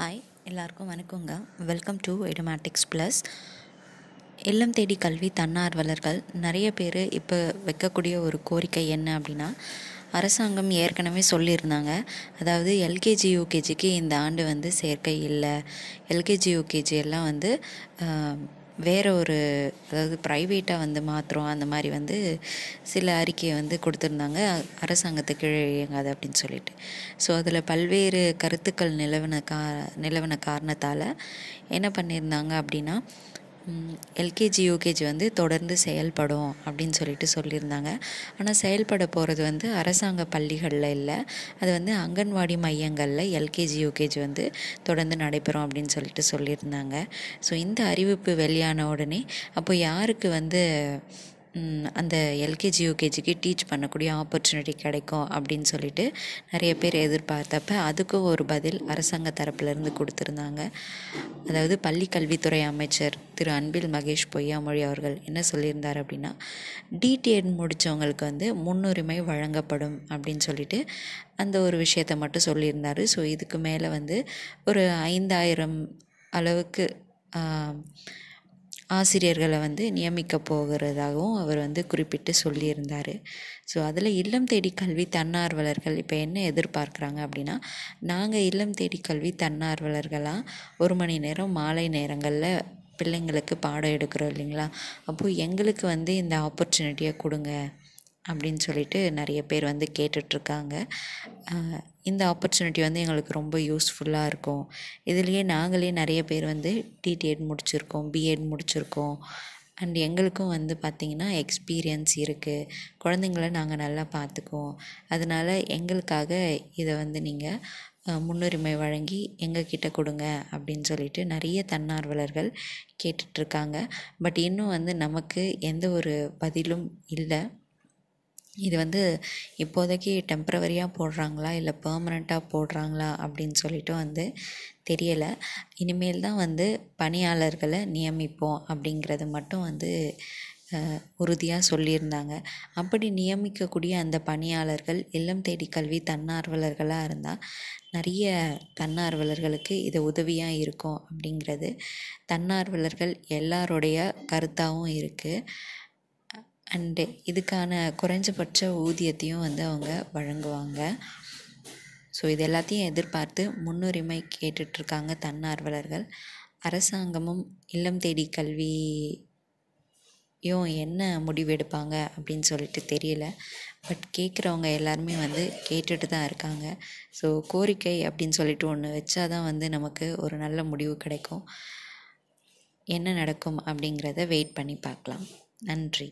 hi எல்லாருக்கும் வணக்கங்க welcome to எடமேட்டிக்ஸ் plus இல்லம் தேடி கல்வி தன்னார்வலர்கள் நிறைய பேர் இப்போ வைக்கக்கூடிய ஒரு கோரிக்கை என்ன அப்படின்னா அரசாங்கம் ஏற்கனவே சொல்லியிருந்தாங்க அதாவது எல்கேஜி யூகேஜிக்கு இந்த ஆண்டு வந்து சேர்க்கை இல்லை எல்கேஜி யூகேஜி எல்லாம் வந்து வேற ஒரு அதாவது ப்ரைவேட்டாக வந்து மாத்திரம் அந்த மாதிரி வந்து சில அறிக்கையை வந்து கொடுத்துருந்தாங்க கீழே இயங்காது அப்படின்னு சொல்லிட்டு ஸோ அதில் பல்வேறு கருத்துக்கள் நிலவின கா நிலவின காரணத்தால் என்ன பண்ணியிருந்தாங்க அப்படின்னா எல்கேஜி யூகேஜி வந்து தொடர்ந்து செயல்படும் அப்படின்னு சொல்லிட்டு சொல்லியிருந்தாங்க ஆனால் செயல்பட போகிறது வந்து அரசாங்க பள்ளிகளில் இல்லை அது வந்து அங்கன்வாடி மையங்களில் எல்கேஜி யூகேஜி வந்து தொடர்ந்து நடைபெறும் அப்படின்னு சொல்லிட்டு சொல்லியிருந்தாங்க ஸோ இந்த அறிவிப்பு வெளியான உடனே அப்போ யாருக்கு வந்து அந்த எல்கேஜி யூகேஜிக்கு டீச் பண்ணக்கூடிய ஆப்பர்ச்சுனிட்டி கிடைக்கும் அப்படின்னு சொல்லிட்டு நிறைய பேர் எதிர்பார்த்தப்ப அதுக்கும் ஒரு பதில் அரசாங்க தரப்புலேருந்து கொடுத்துருந்தாங்க அதாவது பள்ளி கல்வித்துறை அமைச்சர் திரு அன்பில் மகேஷ் பொய்யாமொழி அவர்கள் என்ன சொல்லியிருந்தார் அப்படின்னா டிடிஎட் முடித்தவங்களுக்கு வந்து முன்னுரிமை வழங்கப்படும் அப்படின்னு சொல்லிட்டு அந்த ஒரு விஷயத்தை மட்டும் சொல்லியிருந்தார் ஸோ இதுக்கு மேலே வந்து ஒரு ஐந்தாயிரம் அளவுக்கு ஆசிரியர்களை வந்து நியமிக்க போகிறதாகவும் அவர் வந்து குறிப்பிட்டு சொல்லியிருந்தார் ஸோ அதில் இல்லம் தேடி கல்வி தன்னார்வலர்கள் இப்போ என்ன எதிர்பார்க்குறாங்க அப்படின்னா நாங்கள் இல்லம் தேடி கல்வி தன்னார்வலர்களாக ஒரு மணி நேரம் மாலை நேரங்களில் பிள்ளைங்களுக்கு பாடம் எடுக்கிறோம் இல்லைங்களா அப்போது எங்களுக்கு வந்து இந்த ஆப்பர்ச்சுனிட்டியை கொடுங்க அப்படின்னு சொல்லிட்டு நிறைய பேர் வந்து கேட்டுட்ருக்காங்க இந்த ஆப்பர்ச்சுனிட்டி வந்து எங்களுக்கு ரொம்ப யூஸ்ஃபுல்லாக இருக்கும் இதுலேயே நாங்களே நிறைய பேர் வந்து டிடிஎட் முடிச்சிருக்கோம் பிஎட் முடிச்சிருக்கோம் அண்ட் எங்களுக்கும் வந்து பார்த்திங்கன்னா எக்ஸ்பீரியன்ஸ் இருக்குது குழந்தைங்கள நாங்கள் நல்லா பார்த்துக்குவோம் அதனால் எங்களுக்காக இதை வந்து நீங்கள் முன்னுரிமை வழங்கி எங்கள் கிட்டே கொடுங்க அப்படின்னு சொல்லிட்டு நிறைய தன்னார்வலர்கள் கேட்டுட்ருக்காங்க பட் இன்னும் வந்து நமக்கு எந்த ஒரு பதிலும் இல்லை இது வந்து இப்போதைக்கு டெம்ப்ரவரியாக போடுறாங்களா இல்லை பர்மனெண்ட்டாக போடுறாங்களா அப்படின்னு சொல்லிட்டு வந்து தெரியலை இனிமேல் தான் வந்து பணியாளர்களை நியமிப்போம் அப்படிங்கிறது மட்டும் வந்து உறுதியாக சொல்லியிருந்தாங்க அப்படி நியமிக்கக்கூடிய அந்த பணியாளர்கள் இல்லம் தேடி கல்வி தன்னார்வலர்களாக இருந்தால் நிறைய தன்னார்வலர்களுக்கு இது உதவியாக இருக்கும் அப்படிங்கிறது தன்னார்வலர்கள் எல்லாருடைய கருத்தாகவும் இருக்குது அண்டு இதுக்கான குறைஞ்சபட்ச ஊதியத்தையும் வந்து அவங்க வழங்குவாங்க ஸோ இது எல்லாத்தையும் எதிர்பார்த்து முன்னுரிமை கேட்டுட்ருக்காங்க தன்னார்வலர்கள் அரசாங்கமும் இல்லம் தேடி கல்வியும் என்ன முடிவெடுப்பாங்க அப்படின்னு சொல்லிட்டு தெரியல பட் கேட்குறவங்க எல்லாருமே வந்து கேட்டுட்டு தான் இருக்காங்க ஸோ கோரிக்கை அப்படின்னு சொல்லிட்டு ஒன்று வச்சா தான் வந்து நமக்கு ஒரு நல்ல முடிவு கிடைக்கும் என்ன நடக்கும் அப்படிங்கிறத வெயிட் பண்ணி பார்க்கலாம் நன்றி